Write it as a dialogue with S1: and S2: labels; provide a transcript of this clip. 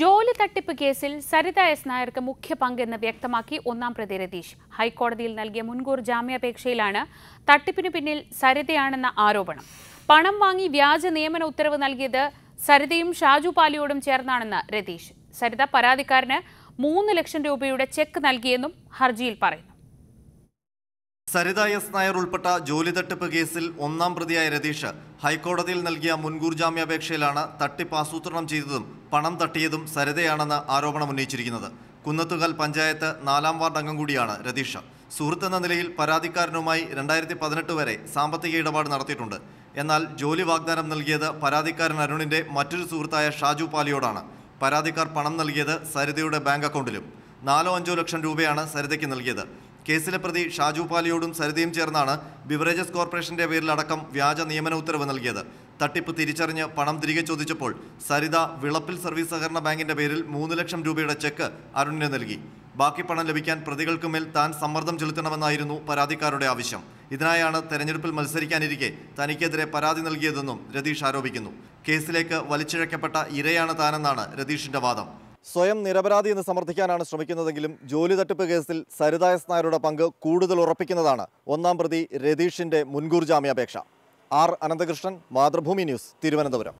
S1: ജോലി തട്ടിപ്പ് കേസിൽ സരിത എസ് നായർക്ക് മുഖ്യ പങ്കെന്ന് വ്യക്തമാക്കി ഒന്നാം പ്രതി രതീഷ് ഹൈക്കോടതിയിൽ നൽകിയ മുൻകൂർ ജാമ്യാപേക്ഷയിലാണ് തട്ടിപ്പിനു പിന്നിൽ സരിതയാണെന്ന ആരോപണം പണം വാങ്ങി വ്യാജ നിയമന ഉത്തരവ് നൽകിയത് സരിതയും ഷാജു പാലിയോടും ചേർന്നാണെന്ന് രതീഷ് സരിത പരാതിക്കാരന് മൂന്ന് ലക്ഷം രൂപയുടെ ചെക്ക് നൽകിയെന്നും ഹർജിയിൽ പറയുന്നു
S2: സരിത എസ് നായർ ഉൾപ്പെട്ട ജോലി തട്ടിപ്പ് കേസിൽ ഒന്നാം പ്രതിയായ രതീഷ് ഹൈക്കോടതിയിൽ നൽകിയ മുൻകൂർ ജാമ്യാപേക്ഷയിലാണ് തട്ടിപ്പ് ആസൂത്രണം ചെയ്തതും പണം തട്ടിയതും സരിതയാണെന്ന് ആരോപണം ഉന്നയിച്ചിരിക്കുന്നത് കുന്നത്തുകൽ പഞ്ചായത്ത് നാലാം വാർഡ് അംഗം കൂടിയാണ് രതീഷ് സുഹൃത്ത് എന്ന നിലയിൽ പരാതിക്കാരനുമായി രണ്ടായിരത്തി പതിനെട്ട് വരെ സാമ്പത്തിക ഇടപാട് നടത്തിയിട്ടുണ്ട് എന്നാൽ ജോലി വാഗ്ദാനം നൽകിയത് പരാതിക്കാരൻ അരുണിൻ്റെ മറ്റൊരു സുഹൃത്തായ ഷാജു പാലിയോടാണ് പരാതിക്കാർ പണം നൽകിയത് സരിതയുടെ ബാങ്ക് അക്കൗണ്ടിലും നാലോ അഞ്ചോ ലക്ഷം രൂപയാണ് സരിതയ്ക്ക് നൽകിയത് കേസിലെ പ്രതി ഷാജു പാലിയോടും സരിതയും ചേർന്നാണ് ബിവറേജസ് കോർപ്പറേഷന്റെ പേരിലടക്കം വ്യാജ നിയമന ഉത്തരവ് നൽകിയത് തട്ടിപ്പ് തിരിച്ചറിഞ്ഞ് പണം തിരികെ ചോദിച്ചപ്പോൾ സരിത വിളപ്പിൽ സർവീസ് സഹകരണ ബാങ്കിന്റെ പേരിൽ മൂന്ന് ലക്ഷം രൂപയുടെ ചെക്ക് അരുണിന് നൽകി ബാക്കി പണം ലഭിക്കാൻ പ്രതികൾക്ക് മേൽ താൻ സമ്മർദ്ദം ചെലുത്തണമെന്നായിരുന്നു പരാതിക്കാരുടെ ആവശ്യം ഇതിനായാണ് തെരഞ്ഞെടുപ്പിൽ മത്സരിക്കാനിരിക്കെ തനിക്കെതിരെ പരാതി നൽകിയതെന്നും രതീഷ് ആരോപിക്കുന്നു കേസിലേക്ക് വലിച്ചിഴക്കപ്പെട്ട ഇരയാണ് താനെന്നാണ് രതീഷിന്റെ വാദം സ്വയം നിരപരാധി എന്ന് സമർത്ഥിക്കാനാണ് ശ്രമിക്കുന്നതെങ്കിലും ജോലി തട്ടിപ്പ് കേസിൽ സരിതായസ് നായരുടെ പങ്ക് കൂടുതൽ ഉറപ്പിക്കുന്നതാണ് ഒന്നാം പ്രതി രതീഷിന്റെ മുൻകൂർ ജാമ്യാപേക്ഷ ആർ അനന്തകൃഷ്ണൻ മാതൃഭൂമി ന്യൂസ് തിരുവനന്തപുരം